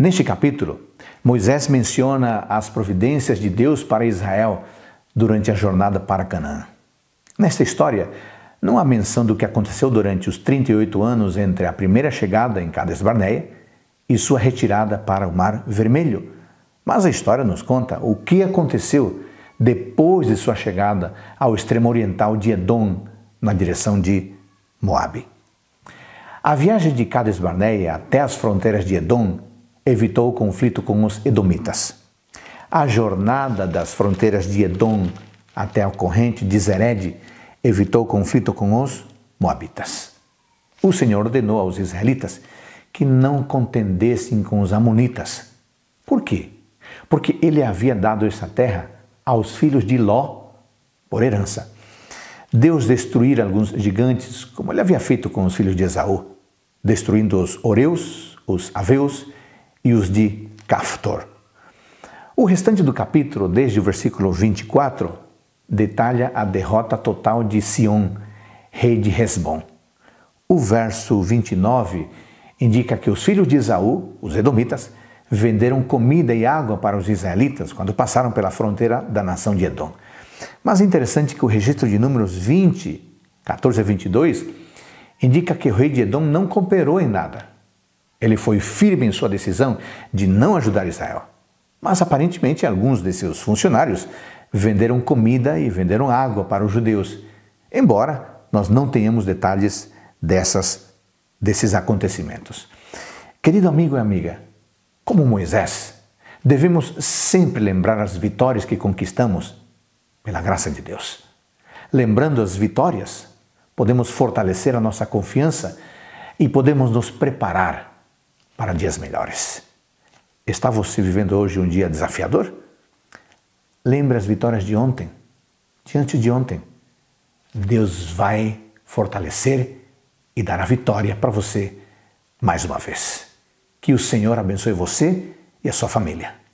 Neste capítulo, Moisés menciona as providências de Deus para Israel durante a jornada para Canaã. Nesta história, não há menção do que aconteceu durante os 38 anos entre a primeira chegada em Cades Barneia e sua retirada para o Mar Vermelho, mas a história nos conta o que aconteceu depois de sua chegada ao extremo oriental de Edom, na direção de Moabe. A viagem de Cades Barneia até as fronteiras de Edom evitou o conflito com os Edomitas. A jornada das fronteiras de Edom até a corrente de Zered evitou o conflito com os Moabitas. O Senhor ordenou aos israelitas que não contendessem com os Amonitas. Por quê? Porque ele havia dado essa terra aos filhos de Ló por herança. Deus destruir alguns gigantes, como ele havia feito com os filhos de Esaú, destruindo os Oreus, os Aveus e os de Caftor. O restante do capítulo, desde o versículo 24, detalha a derrota total de Sion, rei de Hezbon. O verso 29 indica que os filhos de Esaú, os edomitas, venderam comida e água para os israelitas quando passaram pela fronteira da nação de Edom. Mas é interessante que o registro de Números 20, 14 a 22, indica que o rei de Edom não cooperou em nada. Ele foi firme em sua decisão de não ajudar Israel. Mas aparentemente alguns de seus funcionários venderam comida e venderam água para os judeus, embora nós não tenhamos detalhes dessas, desses acontecimentos. Querido amigo e amiga, como Moisés, devemos sempre lembrar as vitórias que conquistamos pela graça de Deus. Lembrando as vitórias, podemos fortalecer a nossa confiança e podemos nos preparar para dias melhores. Está você vivendo hoje um dia desafiador? Lembre as vitórias de ontem, diante de ontem. Deus vai fortalecer e dar a vitória para você mais uma vez. Que o Senhor abençoe você e a sua família.